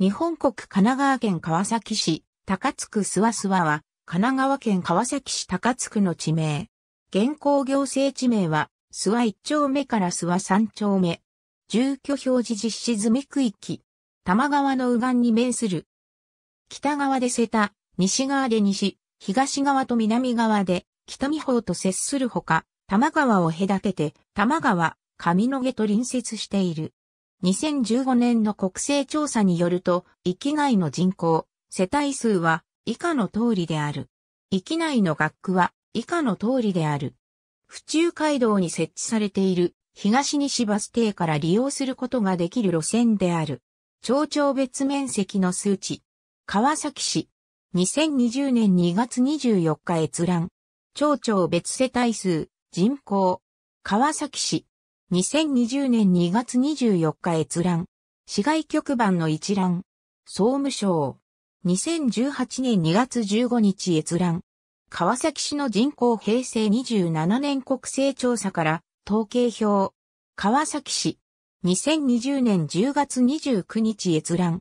日本国神奈川県川崎市、高津区諏訪諏訪は、神奈川県川崎市高津区の地名。現行行政地名は、諏訪一丁目から諏訪三丁目。住居表示実施済み区域。多摩川の右岸に面する。北側で瀬田、西側で西、東側と南側で、北見方と接するほか、多摩川を隔てて、多摩川、上野毛と隣接している。2015年の国勢調査によると、域外の人口、世帯数は以下の通りである。域内の学区は以下の通りである。府中街道に設置されている東西バス停から利用することができる路線である。町長別面積の数値。川崎市。2020年2月24日閲覧。町長別世帯数、人口。川崎市。2020年2月24日閲覧。市外局番の一覧。総務省。2018年2月15日閲覧。川崎市の人口平成27年国勢調査から統計表。川崎市。2020年10月29日閲覧。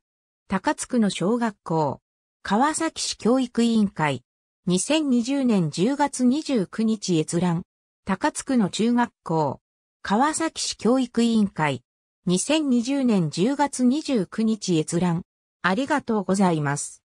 高津区の小学校。川崎市教育委員会。2020年10月29日閲覧。高津区の中学校。川崎市教育委員会、2020年10月29日閲覧。ありがとうございます。